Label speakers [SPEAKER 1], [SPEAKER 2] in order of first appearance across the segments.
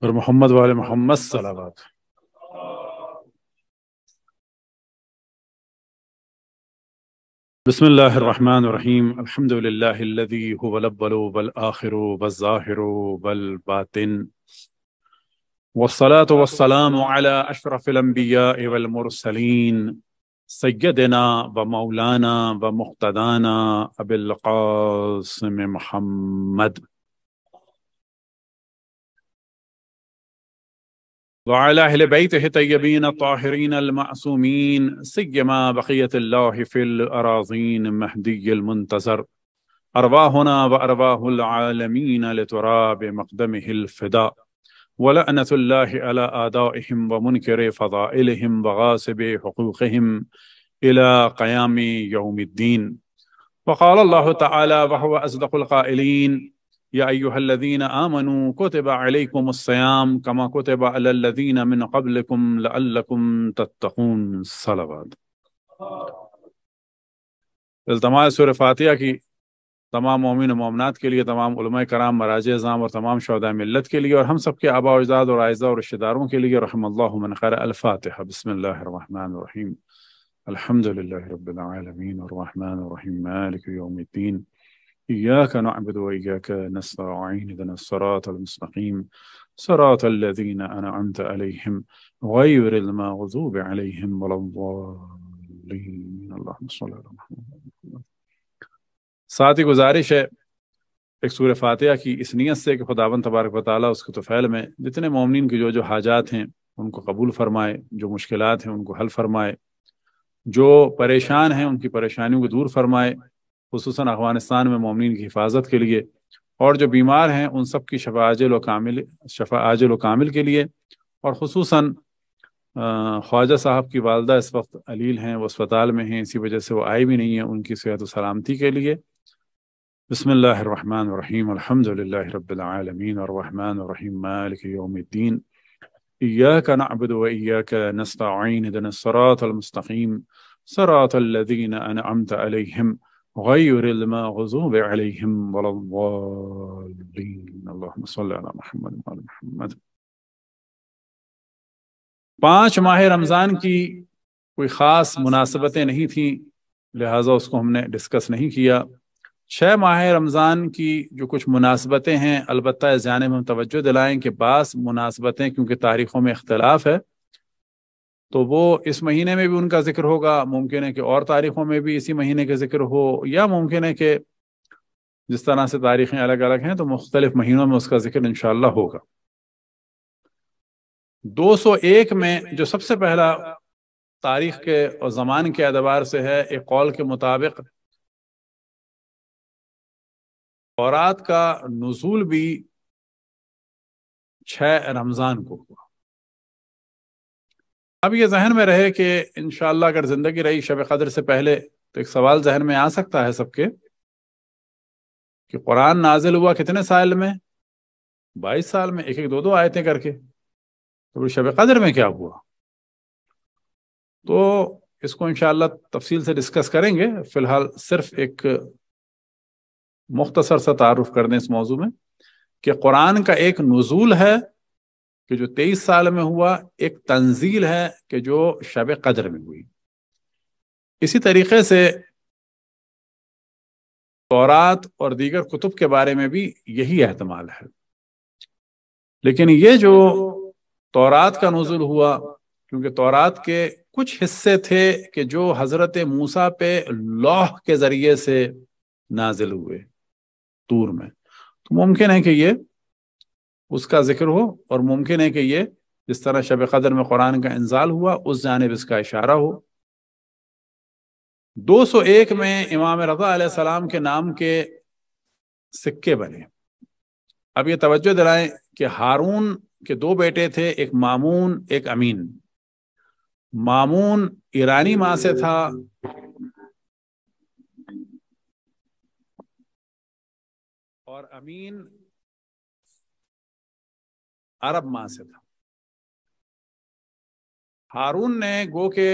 [SPEAKER 1] پر محمد وال محمد صلوات
[SPEAKER 2] بسم الله الرحمن الرحيم الحمد لله الذي هو الأول والآخر والظاهر والباطن والصلاة والسلام على أشرف الأنبياء والمرسلين سيدنا ومولانا ومقتدانا أبي القاسم محمد وعلى أهل بيته الطيبين الطاهرين المعصومين سيما بقية الله في الأراضين مهدي المنتظر أرواحنا وأرواح العالمين لتراب مقدمه الفداء ولعنة الله على آدائهم ومنكر فضائلهم وغاصب حقوقهم إلى قيام يوم الدين وقال الله تعالى وهو أصدق القائلين फातिया की तमाम मोमिन ममनात के लिए तमाम कराम मराज ज़ाम और तमाम शहदा मिलत के लिए और हम सब के आबा अजदाद और आयज़ा और रिश्तेदारों के लिए रहमन खैर إياك نعبد وإياك نستعين إذن الصراط المستقيم صراط الذين أنعمت عليهم غير المغضوب عليهم ولا الضالين اللهم صل على محمد साथ ही गुजारिश है एक सूर्य फातिहा की इस नीयत से कि खुदावन तबारक वाली उसके तोफ़ैल में जितने ममिन की जो जो हाजात हैं उनको कबूल फरमाए जो मुश्किल हैं उनको हल फरमाए जो परेशान हैं उनकी परेशानियों को दूर फरमाए खसूस अफगानिस्तान में ममिन की हिफाजत के लिए और जो बीमार हैं उन सब की शफा आजल कामिल शफा आजल कामिल के लिए और खसूस ख्वाजा साहब की वालदा इस वक्त अलील हैं वो अस्पताल में हैं इसी वजह से वो आई भी नहीं है उनकी सेहत व सलामती के लिए बसमीम अल्हम्दुलिल्लाह और मालिक إياك نعبد وإياك نستعين اهدنا الصراط المستقيم صراط الذين أنعمت عليهم غير المغضوب عليهم ولا الضالين اللهم صل على محمد وعلى محمد पांच माह रमज़ान की कोई ख़ास मुनासिबतें नहीं थीं लिहाजा उसको हमने डिस्कस नहीं किया छः माह रमज़ान की जो कुछ मुनासबतें हैं अलबत् इस जाने में हम तवज्जो दिलाएं कि बास मुनासबतें क्योंकि तारीख़ों में इख्तलाफ है तो वो इस महीने में भी उनका जिक्र होगा मुमकिन है कि और तारीखों में भी इसी महीने के जिक्र हो या मुमकिन है कि जिस तरह से तारीखें अलग अलग हैं तो मुख्तलिफ महीनों में उसका जिक्र इनशाला होगा 201 में जो सबसे पहला तारीख के और ज़मान के अदबार से है एक कौल के मुताबिक
[SPEAKER 1] औरत का नजूल भी
[SPEAKER 2] छः रमज़ान को हुआ अब ये जहन में रहे कि इन अगर ज़िंदगी रही शब कदर से पहले तो एक सवाल जहन में आ सकता है सबके कि कुरान नाजिल हुआ कितने साल में बाईस साल में एक एक दो दो आयतें करके तो शब कदर में क्या हुआ तो इसको इन तफसील से डिस्कस करेंगे फिलहाल सिर्फ एक मुख्तसर सा तारफ़ कर दें इस मौजू में कि कुरान का एक नज़ूल है कि जो तेईस साल में हुआ एक तंजील है कि जो शब कदर में हुई इसी तरीके से तौरात और दीगर कुतुब के बारे में भी यही अहतमाल है लेकिन ये जो तौरात का नजुल हुआ क्योंकि तौरात के कुछ हिस्से थे कि जो हजरत मूसा पे लौह के जरिए से नाजिल हुए तूर में तो मुमकिन है कि ये उसका जिक्र हो और मुमकिन है कि ये जिस तरह शब कदर में कुरान का इंजाल हुआ उस जानब इसका इशारा हो 201 में इमाम रजा सलाम के नाम के सिक्के बने अब ये तवज्जो दिलाएं कि हारून के दो बेटे थे एक मामून एक अमीन मामून ईरानी माँ से था
[SPEAKER 1] और अमीन अरब माह से था हारून ने गो के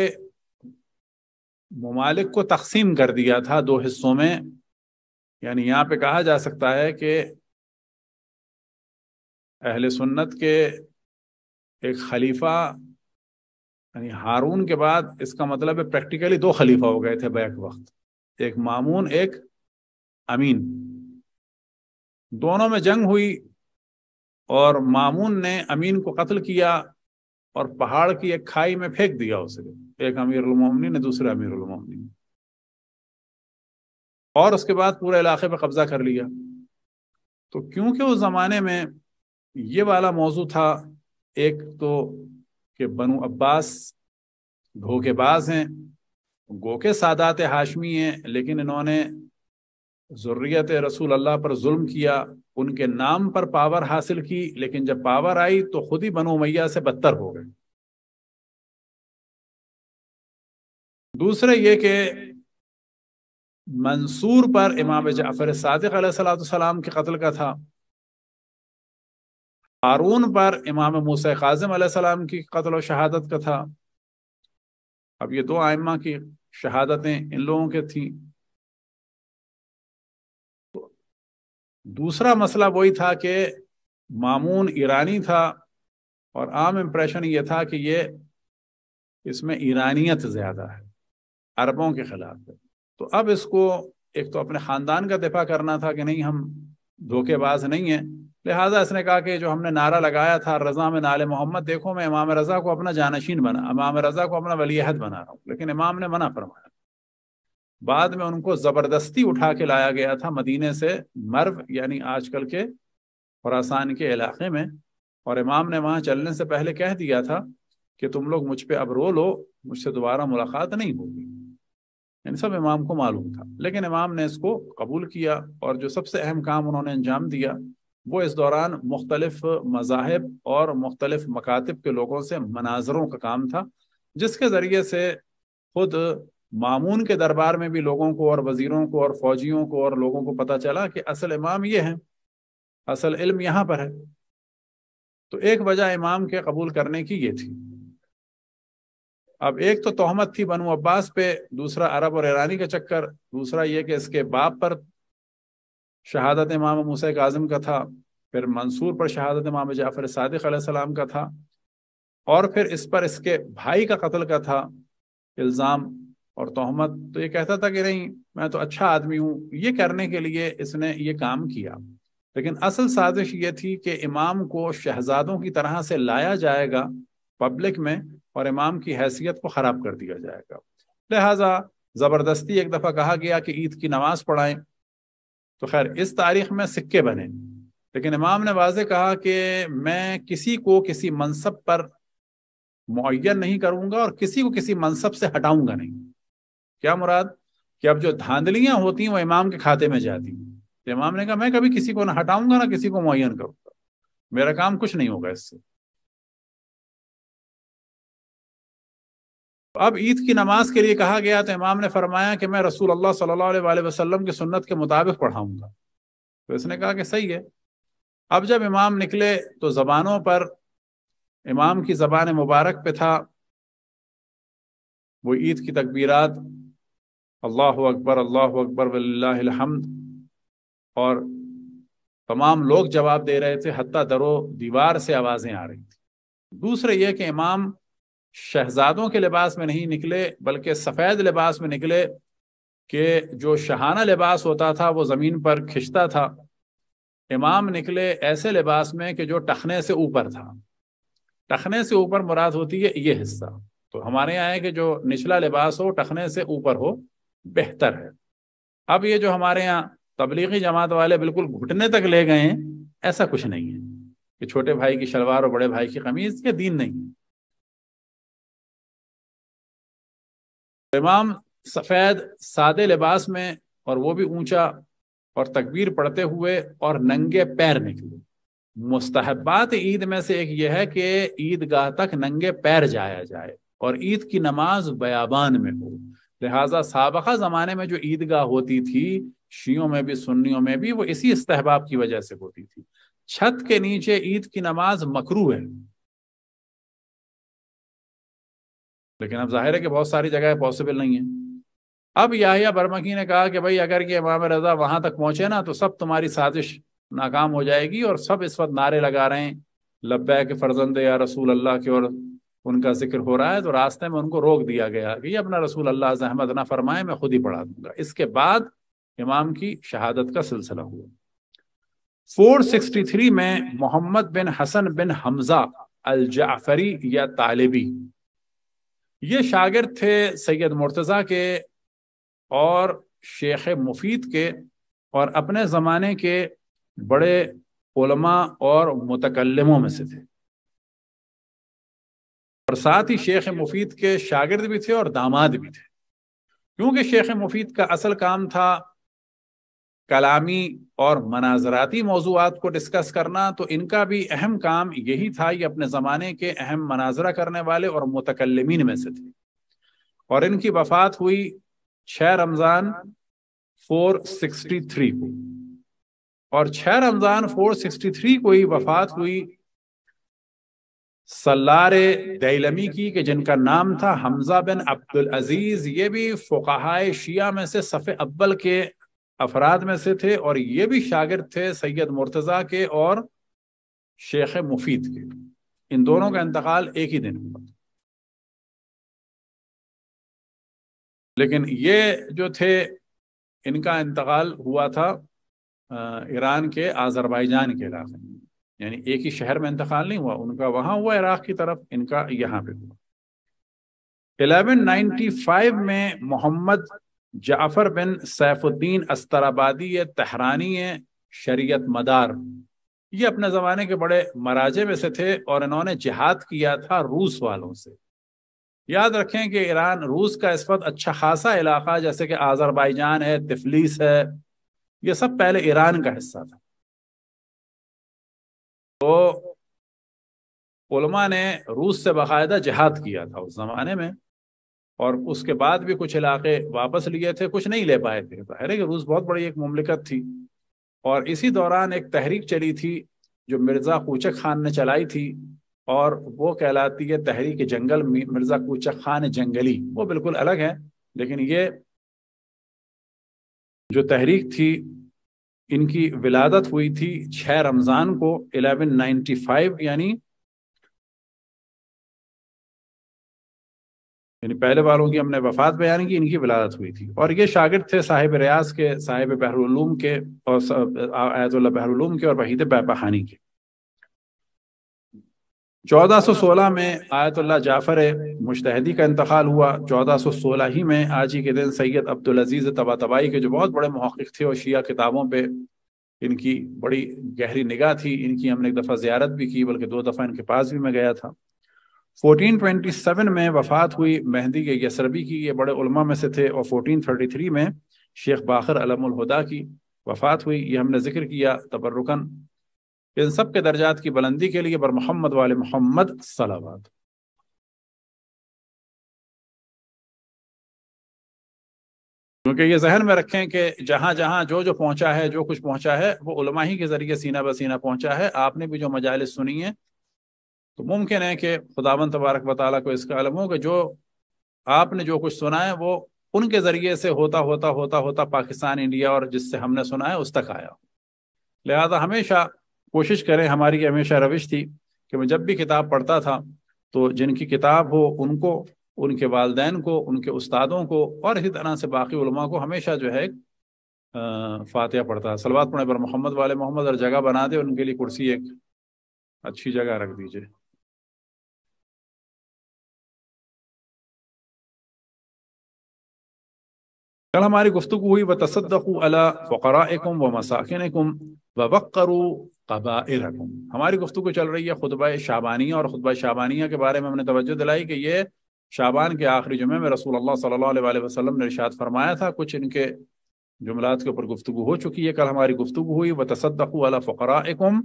[SPEAKER 2] ममालिक को तकसीम कर दिया था दो हिस्सों में यानी यहाँ पे कहा जा सकता है कि अहल सुन्नत के एक खलीफा यानी हारून के बाद इसका मतलब है प्रैक्टिकली दो खलीफा हो गए थे बैक वक्त एक मामून एक अमीन दोनों में जंग हुई और मामून ने अमीन को कत्ल किया और पहाड़ की एक खाई में फेंक दिया उसे एक अमीर उलमोमनी ने दूसरे अमीर उलमोमनी ने और उसके बाद पूरे इलाके पर कब्जा कर लिया तो क्योंकि उस ज़माने में ये वाला मौजू था एक तो कि बनु अब्बास धोखेबाज हैं गोके सादात हाशमी हैं लेकिन इन्होंने ज़ुर्रियत रसूल अल्लाह पर जुल्म किया उनके नाम पर पावर हासिल की लेकिन जब पावर आई तो खुद ही बनो मैया से बदतर हो गए
[SPEAKER 1] दूसरे ये कि मंसूर पर इमाम जाफर
[SPEAKER 2] सदक सलाम के कत्ल का था हारून पर इमाम मूस काजम सलाम की कत्ल व शहादत का था अब ये दो आयमा की शहादतें इन लोगों के थीं दूसरा मसला वही था कि मामून ईरानी था और आम इम्प्रेशन ये था कि ये इसमें ईरानियत ज़्यादा है अरबों के ख़िलाफ़ है तो अब इसको एक तो अपने ख़ानदान का दिफा करना था कि नहीं हम धोखेबाज नहीं हैं लिहाजा इसने कहा कि जो हमने नारा लगाया था रज़ा में नाले मोहम्मद देखो मैं इमाम रज़ा को अपना जानशीन बना इमाम रज़ा को अपना वलीहत बना रहा हूँ लेकिन इमाम ने मना फरमाया बाद में उनको जबरदस्ती उठा के लाया गया था मदीने से मर्व यानी आजकल के खुरासान के इलाके में और इमाम ने वहाँ चलने से पहले कह दिया था कि तुम लोग मुझ पर अब रो लो मुझसे दोबारा मुलाकात नहीं होगी इन सब इमाम को मालूम था लेकिन इमाम ने इसको कबूल किया और जो सबसे अहम काम उन्होंने अंजाम दिया वो इस दौरान मुख्तलिफ मजाहब और मुख्तलिफ मकातब के लोगों से मनाजरों का काम था जिसके ज़रिए से खुद मामून के दरबार में भी लोगों को और वजीरों को और फौजियों को और लोगों को पता चला कि असल इमाम ये हैं असल इल्म यहाँ पर है तो एक वजह इमाम के कबूल करने की ये थी अब एक तो तोहमत थी बनु अब्बास पे दूसरा अरब और ईरानी का चक्कर दूसरा ये कि इसके बाप पर शहादत इमाम मूसा आजम का था फिर मंसूर पर शहादत इमाम जाफर सदक सलाम का था और फिर इस पर इसके भाई का कत्ल का था इल्ज़ाम और तोहमत तो ये कहता था कि नहीं मैं तो अच्छा आदमी हूँ ये करने के लिए इसने ये काम किया लेकिन असल साजिश ये थी कि इमाम को शहजादों की तरह से लाया जाएगा पब्लिक में और इमाम की हैसियत को ख़राब कर दिया जाएगा लिहाजा ज़बरदस्ती एक दफ़ा कहा गया कि ईद की नमाज़ पढ़ाएं तो खैर इस तारीख में सिक्के बने लेकिन इमाम ने वाज कहा कि मैं किसी को किसी मनसब पर मुन नहीं करूँगा और किसी को किसी मनसब से हटाऊँगा नहीं क्या मुराद कि अब जो धांधलियां होती हैं वो इमाम के खाते में जाती हैं तो इमाम ने कहा मैं कभी किसी को ना हटाऊंगा ना किसी को मुन करूंगा मेरा काम कुछ नहीं होगा
[SPEAKER 1] इससे अब ईद की
[SPEAKER 2] नमाज के लिए कहा गया तो इमाम ने फरमाया कि मैं रसूल अल्लाह सल्लल्लाहु अलैहि वसल्लम की सुन्नत के मुताबिक पढ़ाऊंगा तो इसने कहा कि सही है अब जब इमाम निकले तो जबानों पर इमाम की जबान मुबारक पे था वो ईद की तकबीरात अल्लाह अकबर अल्लाह अकबर वल्लाहमद और तमाम लोग जवाब दे रहे थे हती दरो दीवार से आवाज़ें आ रही थी दूसरे ये कि इमाम शहजादों के लिबास में नहीं निकले बल्कि सफ़ेद लिबास में निकले कि जो शहाना लिबास होता था वो ज़मीन पर खिंचता था इमाम निकले ऐसे लिबास में कि जो टखने से ऊपर था टखने से ऊपर मुराद होती है ये हिस्सा तो हमारे यहाँ है कि जो निचला लिबास हो टखने से ऊपर हो बेहतर है अब ये जो हमारे यहाँ तबलीगी जमात वाले बिल्कुल घुटने तक ले गए हैं ऐसा कुछ नहीं है कि छोटे भाई की शलवार और बड़े भाई की कमीज के दीन नहीं है इमाम सफ़ेद सादे लिबास में और वो भी ऊंचा और तकबीर पढ़ते हुए और नंगे पैर निकले मुस्तहबात ईद में से एक यह है कि ईदगाह तक नंगे पैर जाया जाए और ईद की नमाज बयाबान में हो लिहाजा सबका ज़माने में जो ईदगाह होती थी शियों में भी सुन्नियों में भी वो इसी इस्तेबाब की वजह से होती थी छत के नीचे ईद की नमाज मकरू है लेकिन अब जाहिर है कि बहुत सारी जगह पॉसिबल नहीं है अब याहिया बर्मकी ने कहा कि भाई अगर ये इमाम रजा वहां तक पहुंचे ना तो सब तुम्हारी साजिश नाकाम हो जाएगी और सब इस वक्त नारे लगा रहे हैं लब्बैक फर्जंद या रसूल अल्लाह के और उनका जिक्र हो रहा है तो रास्ते में उनको रोक दिया गया कि ये अपना रसूल अल्लाह अहमद ना फरमाए मैं खुद ही पढ़ा दूंगा इसके बाद इमाम की शहादत का सिलसिला हुआ 463 में मोहम्मद बिन हसन बिन हमजा अल जाफरी या तालिबी ये शागिर थे सैयद मुर्तज़ा के और शेख मुफीद के और अपने ज़माने के बड़े उलमा और मुतकलमों में से थे और साथ ही शेख मुफीद के शागिर्द भी थे और दामाद भी थे क्योंकि शेख मुफीद का असल काम था कलामी और मनाजराती मौजूद को डिस्कस करना तो इनका भी अहम काम यही था ये अपने ज़माने के अहम मनाजरा करने वाले और मुतकलमीन में से थे और इनकी वफात हुई छः रमज़ान 463 को और 6 रमज़ान 463 को ही वफात हुई सल्लार दैलमी की के जिनका नाम था हमजा बिन अब्दुल अजीज ये भी फ़ुकाय शिया में से सफ़े अब्बल के अफराद में से थे और ये भी शागिर थे सैयद मुर्तज़ा के और शेख मुफीद के इन दोनों का इंतकाल एक ही दिन हुआ लेकिन ये जो थे इनका इंतकाल हुआ था ईरान के आज़रबाईजान के इलाके में यानी एक ही शहर में इंतकाल नहीं हुआ उनका वहां हुआ इराक की तरफ इनका यहाँ पे हुआ 1195 में मोहम्मद जाफर बिन सैफुद्दीन अस्तराबादी है तहरानी शरीयत मदार ये अपने ज़माने के बड़े मराजे में से थे और इन्होंने जिहाद किया था रूस वालों से याद रखें कि ईरान रूस का इस वक्त अच्छा खासा इलाका जैसे कि आज़रबाईजान है तिफलीस है ये सब पहले ईरान का हिस्सा था तो उलमा ने रूस से बाकायदा जिहाद किया था उस ज़माने में और उसके बाद भी कुछ इलाके वापस लिए थे कुछ नहीं ले पाए थे तो है कि रूस बहुत बड़ी एक ममलिकत थी और इसी दौरान एक तहरीक चली थी जो मिर्ज़ा कूचक खान ने चलाई थी और वो कहलाती है तहरीक जंगल मिर्ज़ा कूचक खान जंगली वो बिल्कुल अलग है लेकिन ये जो तहरीक थी इनकी विलादत हुई थी छह रमजान को 1195 यानी
[SPEAKER 1] यानी पहले बारों की हमने
[SPEAKER 2] वफात बयान की इनकी विलादत हुई थी और ये शागिर्द थे साहिब रियाज के साहिब बहरूम के और आयतुल्ला बहरूम के और वहीद बहानी के 1416 में आयतुल्ला जाफर मुश्तहदी का इंतकाल हुआ 1416 ही में आज ही के दिन सैयद अब्दुल अजीज़ तबा तबाई के जो बहुत बड़े महक़ थे और शिया किताबों पे इनकी बड़ी गहरी निगाह थी इनकी हमने एक दफ़ा ज़्यारत भी की बल्कि दो दफ़ा इनके पास भी मैं गया था 1427 में वफ़ात हुई मेहंदी के यसरबी की ये बड़े उलमा में से थे और 1433 में शेख बाखर अलमुलहदा की वफ़ात हुई ये हमने जिक्र किया तबरुकन इन सब के दर्जात की बुलंदी के लिए बर मोहम्मद
[SPEAKER 1] वाले मोहम्मद सलावाद
[SPEAKER 2] क्योंकि ये जहन में रखें कि जहां जहां जो जो पहुंचा है जो कुछ पहुंचा है वो उलमा ही के ज़रिए सीना बसीना सीना पहुंचा है आपने भी जो मजालिस सुनी है तो मुमकिन है कि खुदावन तबारक वाली को इसका अलम हो कि जो आपने जो कुछ सुना है वो उनके ज़रिए से होता होता होता होता पाकिस्तान इंडिया और जिससे हमने सुना है उस तक आया लिहाजा हमेशा कोशिश करें हमारी हमेशा रविश थी कि मैं जब भी किताब पढ़ता था तो जिनकी किताब हो उनको उनके वालदेन को उनके उस्तादों को और इसी तरह से बाकी उलमा को हमेशा जो है फातिहा पढ़ता है सलवात पढ़ने पर मोहम्मद वाले मोहम्मद और जगह बना दे उनके लिए कुर्सी एक अच्छी जगह रख दीजिए कल हमारी गुफ्तु हुई व तसदू अला फ़कराकुम व व हमारी गुफ्तु चल रही है खुतबा शाबानिया और खुतबा शाबानिया के बारे में हमने तवज्जो दिलाई कि ये शाबान के आखिरी जुमे में रसूल अल्लाह सल्लल्लाहु अलैहि वसल्लम ने इरशाद फरमाया था कुछ इनके जुमलात के ऊपर गुफ्तु हो चुकी है कल हमारी गुफ्तु हुई व तसदू अला फ़कराकुम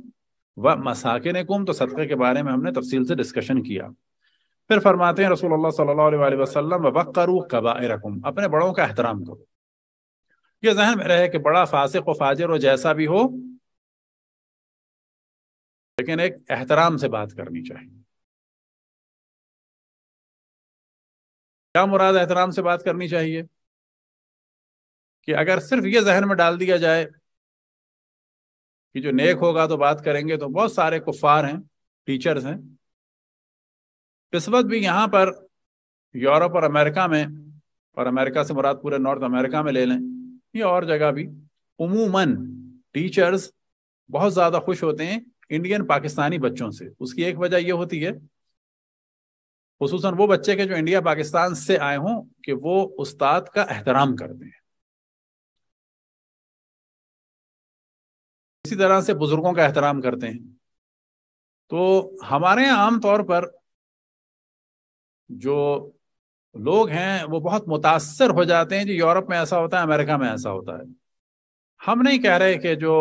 [SPEAKER 2] व मसाकिनकुम तो सदक़े के बारे में हमने तफसील से डिस्कशन किया फिर फरमाते हैं रसूल सल्लाम वसल्लम कबा अपने बड़ों का एहतराम करो ये जहन में रहे कि बड़ा फासिक व फाजिर हो जैसा भी हो लेकिन एक एहतराम से बात
[SPEAKER 1] करनी चाहिए क्या मुराद एहतराम
[SPEAKER 2] से बात करनी चाहिए कि अगर सिर्फ ये जहन में डाल दिया जाए कि जो नेक होगा तो बात करेंगे तो बहुत सारे कुफार हैं टीचर्स हैं इस वक्त भी यहाँ पर यूरोप और अमेरिका में और अमेरिका से मुराद पूरे नॉर्थ अमेरिका में ले लें या और जगह भी उमूमन टीचर्स बहुत ज़्यादा खुश होते हैं इंडियन पाकिस्तानी बच्चों से उसकी एक वजह यह होती है खसूस वो बच्चे के जो इंडिया पाकिस्तान से आए हों
[SPEAKER 1] कि वो उस्ताद का एहतराम करते हैं इसी तरह से बुजुर्गों का एहतराम करते हैं तो हमारे
[SPEAKER 2] यहाँ आमतौर पर जो लोग हैं वो बहुत मुतासर हो जाते हैं जो यूरोप में ऐसा होता है अमेरिका में ऐसा होता है हम नहीं कह रहे कि जो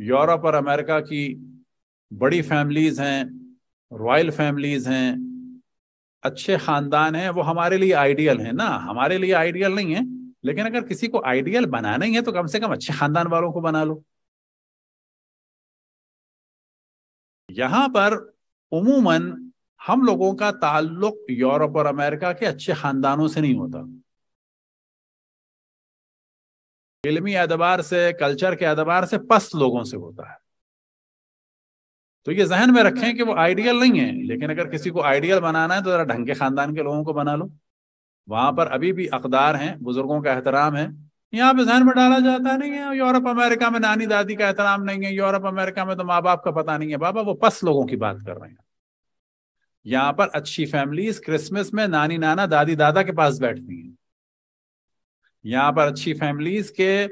[SPEAKER 2] यूरोप और अमेरिका की बड़ी फैमिलीज़ हैं रॉयल फैमिलीज़ हैं अच्छे ख़ानदान हैं वो हमारे लिए आइडियल हैं ना हमारे लिए आइडियल नहीं है लेकिन अगर किसी को आइडियल बनाना ही है तो कम से कम अच्छे ख़ानदान वालों को बना लो यहाँ पर उमूमन हम लोगों का ताल्लुक यूरोप और अमेरिका के अच्छे खानदानों से नहीं होता इलमी एतबार से कल्चर के एतबार से पस लोगों से होता है तो ये जहन में रखें कि वो आइडियल नहीं है लेकिन अगर किसी को आइडियल बनाना है तो ज़रा ढंग के ख़ानदान के लोगों को बना लो वहां पर अभी भी अकदार हैं बुज़ुर्गों का एहतराम है यहाँ पे जहन में डाला जाता नहीं है यूरोप अमेरिका में नानी दादी का एहतराम नहीं है यूरोप अमेरिका में तो माँ बाप का पता नहीं है बाबा वो पस लोगों की बात कर रहे हैं यहाँ पर अच्छी फैमिलीज क्रिसमस में नानी नाना दादी दादा के पास बैठती हैं यहाँ पर अच्छी फैमिलीज के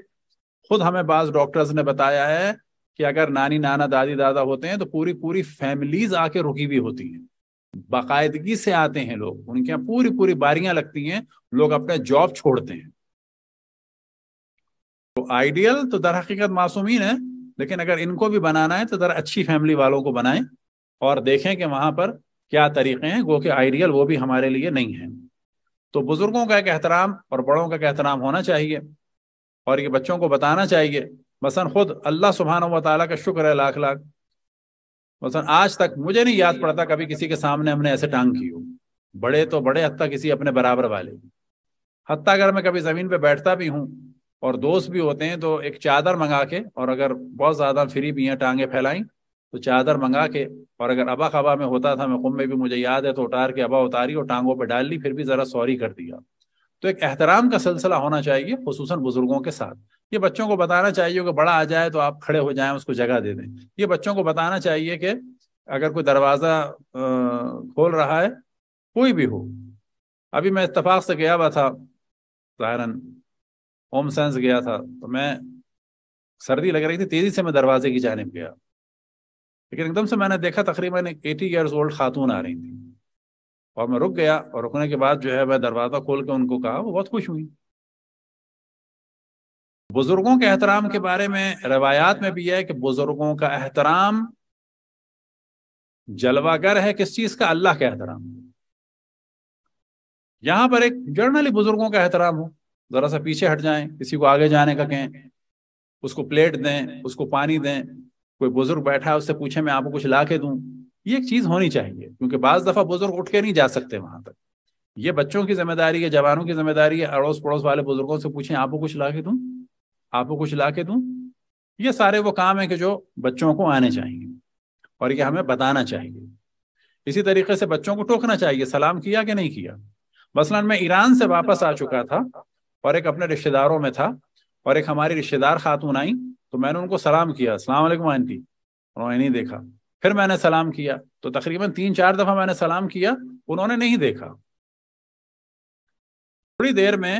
[SPEAKER 2] खुद हमें बाज डॉक्टर्स ने बताया है कि अगर नानी नाना दादी दादा होते हैं तो पूरी पूरी फैमिलीज आके रुकी हुई होती हैं बाकायदगी से आते हैं लोग उनके यहाँ पूरी पूरी बारियां लगती हैं लोग अपने जॉब छोड़ते हैं तो आइडियल तो दर हकीकत मासूमीन है लेकिन अगर इनको भी बनाना है तो दर अच्छी फैमिली वालों को बनाएं और देखें कि वहां पर क्या तरीके हैं वो कि आइडियल वो भी हमारे लिए नहीं है तो बुजुर्गों का एक एहतराम और बड़ों का एहतराम होना चाहिए और ये बच्चों को बताना चाहिए मसन खुद अल्लाह सुबहान वाली का शुक्र है लाख लाख मसन आज तक मुझे नहीं याद पड़ता कभी किसी के सामने हमने ऐसे टांग की हो बड़े तो बड़े हत्या किसी अपने बराबर वाले हत्या अगर मैं कभी ज़मीन पर बैठता भी हूँ और दोस्त भी होते हैं तो एक चादर मंगा के और अगर बहुत ज़्यादा फ्री भी हैं टांगे फैलाई तो चादर मंगा के और अगर अबा खबा में होता था मैं कुम में भी मुझे याद है तो उतार के अबा उतारी और टांगों पर डाल ली फिर भी ज़रा सॉरी कर दिया तो एक एहतराम का सिलसिला होना चाहिए खसूस बुजुर्गों के साथ ये बच्चों को बताना चाहिए कि बड़ा आ जाए तो आप खड़े हो जाए उसको जगह दे दें ये बच्चों को बताना चाहिए कि अगर कोई दरवाज़ा खोल रहा है कोई भी हो अभी मैं इतफाक़ से गया हुआ था ज़ाहरन होम साइंस गया था तो मैं सर्दी लग रही थी तेज़ी से मैं दरवाजे की जानब गया लेकिन एकदम से मैंने देखा तकरीबन एक एटी ईयर्स ओल्ड खातून आ रही थी और मैं रुक गया और रुकने के बाद जो है वह दरवाज़ा खोल के उनको कहा वो बहुत खुश हुई बुजुर्गों के एहतराम के बारे में रवायात में भी है कि बुजुर्गों का एहतराम जलवागर है किस चीज़ का अल्लाह का एहतराम यहाँ पर एक जर्नली बुजुर्गों का एहतराम हो ज़रा सा पीछे हट जाएं किसी को आगे जाने का कहें उसको प्लेट दें उसको पानी दें कोई बुजुर्ग बैठा है उससे पूछे मैं आपको कुछ ला के दूं ये एक चीज होनी चाहिए क्योंकि बाज दफा बुजुर्ग उठ के नहीं जा सकते वहां तक ये बच्चों की जिम्मेदारी है जवानों की जिम्मेदारी है अड़ोस पड़ोस वाले बुजुर्गों से पूछें आपको कुछ ला के दूँ आपको कुछ ला के दूं ये सारे वो काम है कि जो बच्चों को आने चाहिए और ये हमें बताना चाहिए इसी तरीके से बच्चों को टोकना चाहिए सलाम किया कि नहीं किया मसलन मैं ईरान से वापस आ चुका था और एक अपने रिश्तेदारों में था और एक हमारी रिश्तेदार खातून आई तो मैंने उनको सलाम किया सलाम वालेकुम आंटी उन्होंने नहीं देखा फिर मैंने सलाम किया तो तकरीबन तीन चार दफा मैंने सलाम किया उन्होंने नहीं देखा थोड़ी देर में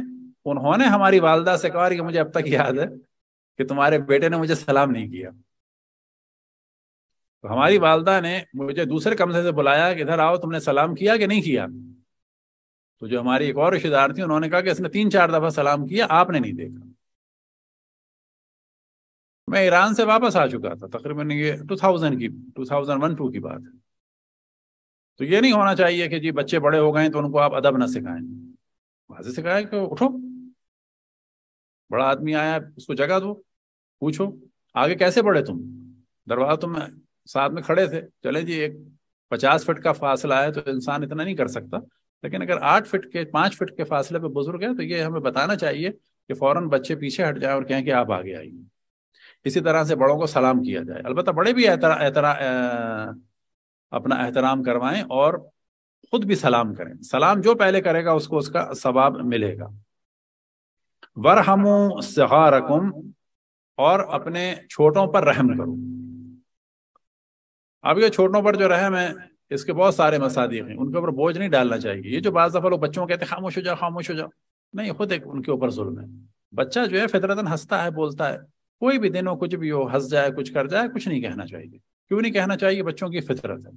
[SPEAKER 2] उन्होंने हमारी वालदा से कहा कि मुझे अब तक याद है कि तुम्हारे बेटे ने मुझे सलाम नहीं किया तो हमारी वालदा ने मुझे दूसरे कमरे से बुलाया कि इधर आओ तुमने सलाम किया कि नहीं किया तो जो हमारी एक और रिश्तेदार थी उन्होंने कहा कि इसने तीन चार दफा सलाम किया आपने नहीं देखा मैं ईरान से वापस आ चुका था तकरीबन ये 2000 की 2001-2 की बात है तो ये नहीं होना चाहिए कि जी बच्चे बड़े हो गए तो उनको आप अदब ना सिखाएं वाजे सिखाए कि उठो बड़ा आदमी आया उसको जगह दो पूछो आगे कैसे बढ़े तुम दरवाजा तुम तो साथ में खड़े थे चले जी एक पचास फिट का फासला है तो इंसान इतना नहीं कर सकता लेकिन अगर आठ फिट के पांच फिट के फासले पे बुजुर्ग है तो ये हमें बताना चाहिए कि फौरन बच्चे पीछे हट जाए और कहें कि आप आगे आइए इसी तरह से बड़ों को सलाम किया जाए अलबत् बड़े भी एतरा, एतरा, ए, अपना एहतराम करवाएं और खुद भी सलाम करें सलाम जो पहले करेगा उसको उसका सवाब मिलेगा वरहम सहारकुम और अपने छोटों पर रहम करो अब ये छोटों पर जो रहम है इसके बहुत सारे मसादिक हैं उनके ऊपर बोझ नहीं डालना चाहिए ये जो बाज़ दफ़ा लोग बच्चों को कहते हैं खामोश हो जाओ खामोश हो जाओ नहीं खुद एक उनके ऊपर जुल्म है बच्चा जो है फितरतन हंसता है बोलता है कोई भी दिन हो कुछ भी हो हंस जाए कुछ कर जाए कुछ नहीं कहना चाहिए क्यों नहीं कहना चाहिए बच्चों की फितरत है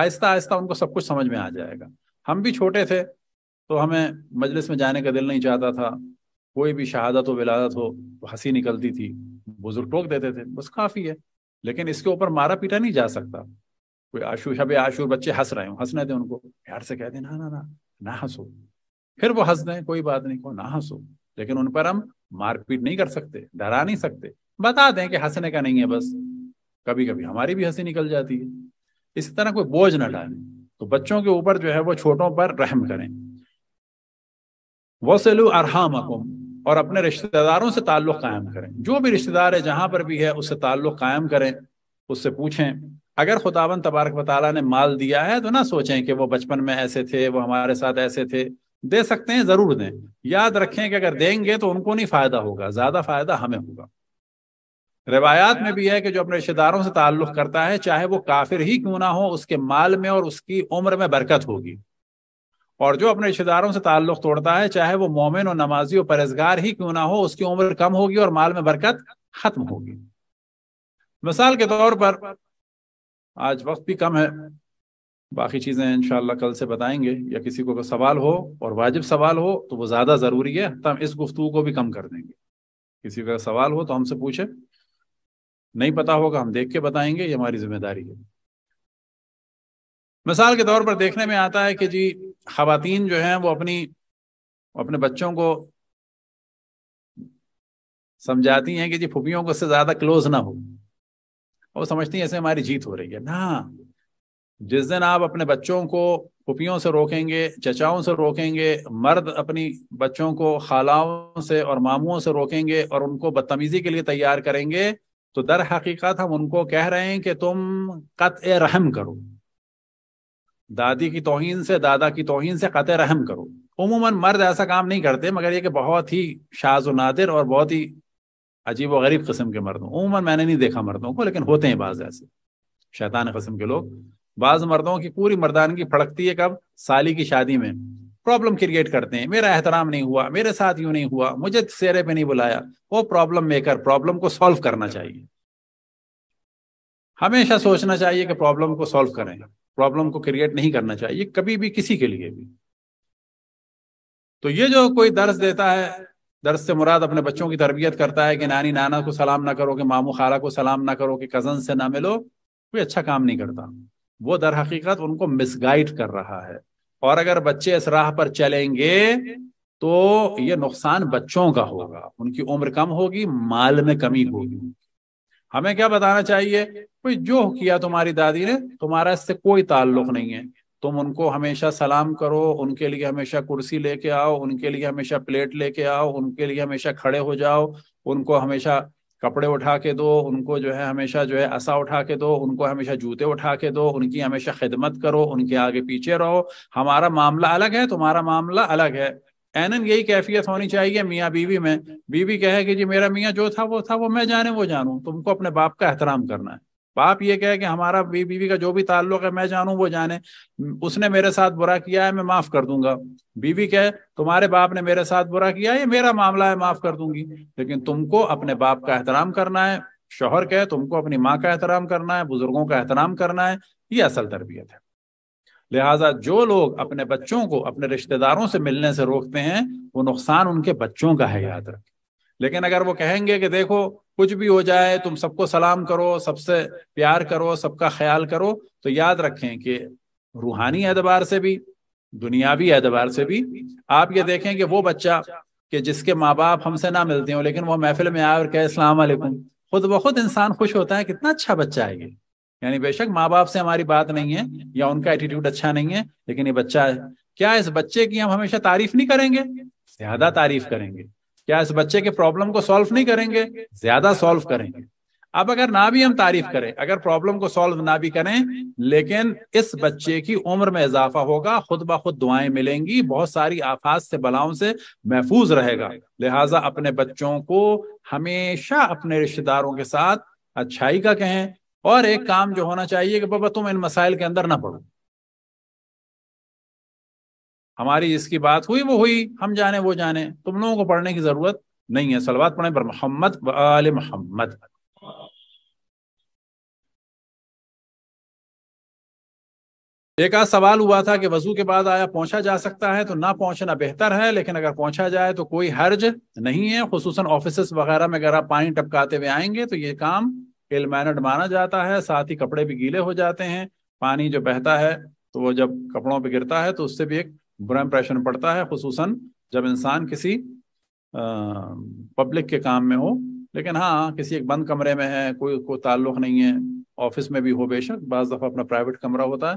[SPEAKER 2] आहिस्ता आहिस्ता उनको सब कुछ समझ में आ जाएगा हम भी छोटे थे तो हमें मजलिस में जाने का दिल नहीं चाहता था कोई भी शहादत हो विलादत हो तो हंसी निकलती थी बुजुर्ग टोक देते थे बस काफ़ी है लेकिन इसके ऊपर मारा पीटा नहीं जा सकता कोई आशू शबे आशूर बच्चे हंस रहे हो हंसने दे उनको प्यार से कह दे ना ना ना ना हंसो फिर वो हंस दें कोई बात नहीं कहो ना हंसो लेकिन उन पर हम मारपीट नहीं कर सकते डरा नहीं सकते बता दें कि हंसने का नहीं है बस कभी कभी हमारी भी हंसी निकल जाती है इसी तरह कोई बोझ ना डाले तो बच्चों के ऊपर जो है वो छोटों पर रहम करें वसलू अरहाम और अपने रिश्तेदारों से ताल्लुक कायम करें जो भी रिश्तेदार है जहां पर भी है उससे ताल्लुक कायम करें उससे पूछें अगर खुदावन तबारक वाली ने माल दिया है तो ना सोचें कि वो बचपन में ऐसे थे वो हमारे साथ ऐसे थे दे सकते हैं जरूर दें याद रखें कि अगर देंगे तो उनको नहीं फायदा होगा ज्यादा फायदा हमें होगा रिवायात में भी है कि जो अपने रिश्तेदारों से ताल्लुक करता है चाहे वो काफिर ही क्यों ना हो उसके माल में और उसकी उम्र में बरकत होगी और जो अपने रिश्तेदारों से ताल्लुक तोड़ता है चाहे वो मोमिन और नमाजी और परहेजगार ही क्यों ना हो उसकी उम्र कम होगी और माल में बरकत खत्म होगी मिसाल के तौर पर आज वक्त भी कम है बाकी चीज़ें इनशाला कल से बताएंगे या किसी को अगर सवाल हो और वाजिब सवाल हो तो वो ज़्यादा ज़रूरी है तो हम इस गुफ्तु को भी कम कर देंगे किसी का सवाल हो तो हमसे पूछे नहीं पता होगा हम देख के बताएंगे ये हमारी जिम्मेदारी है मिसाल के तौर पर देखने में आता है कि जी खातन जो हैं वो अपनी अपने बच्चों को समझाती हैं कि जी फुपियों को उससे ज़्यादा क्लोज ना हो और समझती हैं ऐसे हमारी जीत हो रही है ना जिस दिन आप अपने बच्चों को पुपियों से रोकेंगे चचाओं से रोकेंगे मर्द अपनी बच्चों को खालाओं से और मामुओं से रोकेंगे और उनको बदतमीजी के लिए तैयार करेंगे तो दर हकीकत हम उनको कह रहे हैं कि तुम कत रहम करो दादी की तोहन से दादा की तोहन से कत रहम करो उमूमन मर्द ऐसा काम नहीं करते मगर ये कि बहुत ही शाज नादिर और बहुत ही अजीब व गरीब किस्म के मर्द उमूमन मैंने नहीं देखा मर्दों को लेकिन होते हैं बाज ऐसे शैतान कस्म के लोग बाज मर्दों की पूरी मर्दानगी फड़कती है कब साली की शादी में प्रॉब्लम क्रिएट करते हैं मेरा एहतराम नहीं हुआ मेरे साथ यूं नहीं हुआ मुझे सेरे पे नहीं बुलाया वो प्रॉब्लम मेकर प्रॉब्लम को सॉल्व करना चाहिए हमेशा सोचना चाहिए कि प्रॉब्लम को सॉल्व करें प्रॉब्लम को क्रिएट नहीं करना चाहिए कभी भी किसी के लिए भी तो ये जो कोई दर्ज देता है दर्ज से मुराद अपने बच्चों की तरबियत करता है कि नानी नाना को सलाम ना करो कि मामू खाला को सलाम ना करो कि कजन से ना मिलो कोई अच्छा काम नहीं करता वो दर हकीकत उनको मिसगाइड कर रहा है और अगर बच्चे इस राह पर चलेंगे तो ये नुकसान बच्चों का होगा उनकी उम्र कम होगी माल में कमी होगी हमें क्या बताना चाहिए कोई जो किया तुम्हारी दादी ने तुम्हारा इससे कोई ताल्लुक नहीं है तुम उनको हमेशा सलाम करो उनके लिए हमेशा कुर्सी लेके आओ उनके लिए हमेशा प्लेट लेके आओ उनके लिए हमेशा खड़े हो जाओ उनको हमेशा कपड़े उठा के दो उनको जो है हमेशा जो है असा उठा के दो उनको हमेशा जूते उठा के दो उनकी हमेशा खिदमत करो उनके आगे पीछे रहो हमारा मामला अलग है तुम्हारा मामला अलग है एनन यही कैफियत होनी चाहिए मियाँ बीवी में बीवी कहे कि जी मेरा मियाँ जो था वो था वो मैं जाने वो जानू तुमको अपने बाप का एहतराम करना है बाप ये कहे कि हमारा बीवी बीवी का जो भी ताल्लुक है मैं जानू वो जाने उसने मेरे साथ बुरा किया है मैं माफ कर दूंगा बीवी कहे तुम्हारे बाप ने मेरे साथ बुरा किया ये मेरा मामला है माफ कर दूंगी लेकिन तुमको अपने बाप का एहतराम करना है शोहर कहे तुमको अपनी माँ का एहतराम करना है बुजुर्गों का एहतराम करना है ये असल तरबियत है लिहाजा जो लोग अपने बच्चों को अपने रिश्तेदारों से मिलने से रोकते हैं वो नुकसान उनके बच्चों का है याद रखें लेकिन अगर वो कहेंगे कि देखो कुछ भी हो जाए तुम सबको सलाम करो सबसे प्यार करो सबका ख्याल करो तो याद रखें कि रूहानी एतबार से भी दुनियावी एतबार से भी आप ये देखें कि वो बच्चा कि जिसके माँ बाप हमसे ना मिलते हो लेकिन वो महफिल में आए और कहे अस्सलाम वालेकुम खुद ब खुद इंसान खुश होता है कितना अच्छा बच्चा है ये यानी बेशक माँ बाप से हमारी बात नहीं है या उनका एटीट्यूड अच्छा नहीं है लेकिन ये बच्चा है क्या इस बच्चे की हम हमेशा तारीफ नहीं करेंगे ज्यादा तारीफ करेंगे क्या इस बच्चे के प्रॉब्लम को सॉल्व नहीं करेंगे ज्यादा सॉल्व करेंगे अब अगर ना भी हम तारीफ करें अगर प्रॉब्लम को सॉल्व ना भी करें लेकिन इस बच्चे की उम्र में इजाफा होगा खुद ब खुद दुआएं मिलेंगी बहुत सारी आफात से बलाओं से महफूज रहेगा लिहाजा अपने बच्चों को हमेशा अपने रिश्तेदारों के साथ अच्छाई का कहें और एक काम जो होना चाहिए कि बाबा तुम इन मसाइल के अंदर ना पढ़ो हमारी जिसकी बात हुई वो हुई हम जाने वो जाने तुम लोगों को पढ़ने की जरूरत नहीं है सलवात पढ़े पर मोहम्मद आल मोहम्मद एक आध सवाल हुआ था कि वजू के बाद आया पहुंचा जा सकता है तो ना पहुंचना बेहतर है लेकिन अगर पहुंचा जाए तो कोई हर्ज नहीं है खसूस ऑफिस वगैरह में अगर आप पानी टपकाते हुए आएंगे तो ये काम इल मैनड माना जाता है साथ ही कपड़े भी गीले हो जाते हैं पानी जो बहता है तो वो जब कपड़ों पर गिरता है तो उससे भी एक बुरा इंप्रेशन पड़ता है खसूस जब इंसान किसी पब्लिक के काम में हो लेकिन हाँ किसी एक बंद कमरे में है कोई कोई ताल्लुक नहीं है ऑफिस में भी हो बेशक बज दफ़ा अपना प्राइवेट कमरा होता है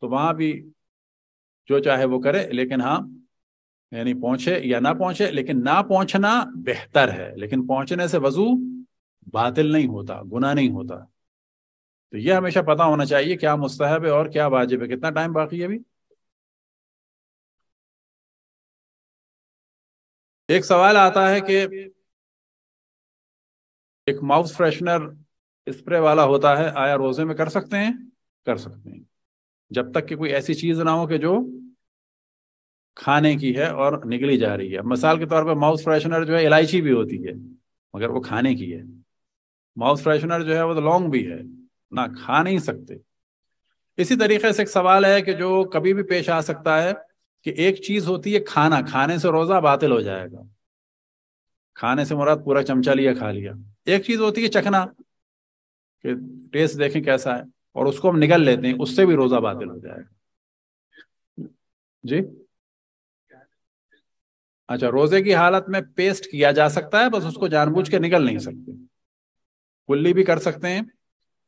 [SPEAKER 2] तो वहाँ भी जो चाहे वो करे लेकिन हाँ यानी पहुंचे या ना पहुंचे लेकिन ना पहुंचना बेहतर है लेकिन पहुंचने से वजू बातिल नहीं होता गुना नहीं होता तो यह हमेशा पता होना चाहिए क्या मुस्तहब है और क्या वाजिब
[SPEAKER 1] है कितना टाइम बाकी है अभी एक सवाल आता है कि एक माउथ फ्रेशनर
[SPEAKER 2] स्प्रे वाला होता है आया रोजे में कर सकते हैं कर सकते हैं जब तक कि कोई ऐसी चीज ना हो कि जो खाने की है और निकली जा रही है मिसाल के तौर पर माउथ फ्रेशनर जो है इलायची भी होती है मगर वो खाने की है माउथ फ्रेशनर जो है वो तो लॉन्ग भी है ना खा नहीं सकते इसी तरीके से एक सवाल है कि जो कभी भी पेश आ सकता है कि एक चीज होती है खाना खाने से रोजा बातिल हो जाएगा खाने से मुराद पूरा चमचा लिया खा लिया एक चीज होती है चखना कि टेस्ट देखें कैसा है और उसको हम निगल लेते हैं उससे भी रोजा बातिल हो
[SPEAKER 1] जाएगा जी अच्छा
[SPEAKER 2] रोजे की हालत में पेस्ट किया जा सकता है बस उसको जानबूझ के निकल नहीं सकते कुल्ली भी कर सकते हैं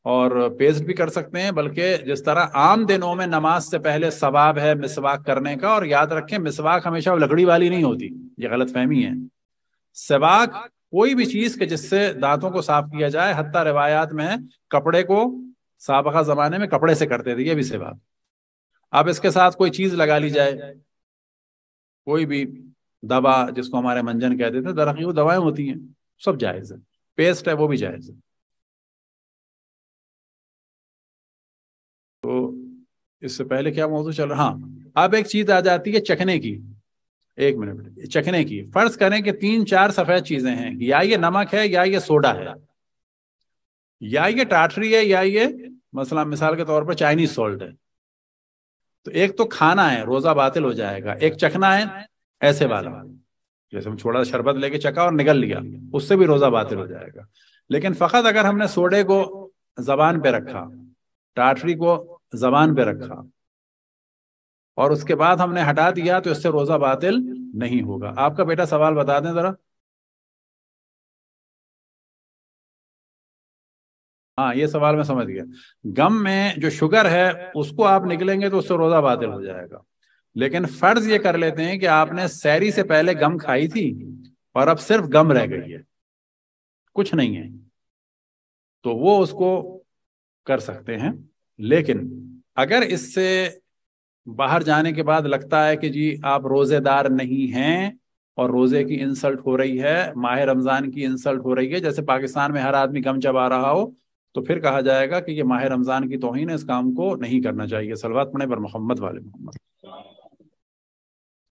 [SPEAKER 2] और पेस्ट भी कर सकते हैं बल्कि जिस तरह आम दिनों में नमाज से पहले सवाब है मिसवाक करने का और याद रखें मिसवाक हमेशा लकड़ी वाली नहीं होती ये गलत फहमी है सवाक कोई भी चीज के जिससे दांतों को साफ किया जाए हत्या रिवायात में कपड़े को सबका जमाने में कपड़े से करते थे ये भी सेवा अब इसके साथ कोई चीज लगा ली जाए कोई भी दवा जिसको हमारे मंजन कहते थे दरअसल वो दवाएं होती हैं सब जायज है पेस्ट है वो भी जायज है इससे पहले क्या मौजूद चल रहा हाँ अब एक चीज आ जाती है चखने की एक मिनट चखने की फर्ज करें कि तीन चार सफेद चीजें हैं या ये नमक है या ये सोडा है या ये टाटरी है या ये मसला मिसाल के तौर पर चाइनीज सॉल्ट है तो एक तो खाना है रोजा बातिल हो जाएगा एक चखना है ऐसे वाला जैसे हम छोड़ा शरबत लेके चखा और निकल लिया उससे भी रोजा बातिल हो जाएगा लेकिन फकत अगर हमने सोडे को जबान पे रखा टाटरी को जबान पे रखा और उसके बाद हमने हटा दिया तो इससे रोजा बातिल नहीं होगा आपका
[SPEAKER 1] बेटा सवाल बता दें जरा
[SPEAKER 2] हाँ ये सवाल मैं समझ गया गम में जो शुगर है उसको आप निकलेंगे तो उससे रोजा बातिल हो जाएगा लेकिन फर्ज ये कर लेते हैं कि आपने सैरी से पहले गम खाई थी और अब सिर्फ गम रह गई है कुछ नहीं है तो वो उसको कर सकते हैं लेकिन अगर इससे बाहर जाने के बाद लगता है कि जी आप रोजेदार नहीं हैं और रोजे की इंसल्ट हो रही है माह रमजान की इंसल्ट हो रही है जैसे पाकिस्तान में हर आदमी गम चबा रहा हो तो फिर कहा जाएगा कि ये माह रमजान की तोहिन है इस काम को नहीं करना चाहिए सलवात पढ़े पर मोहम्मद वाले मोहम्मद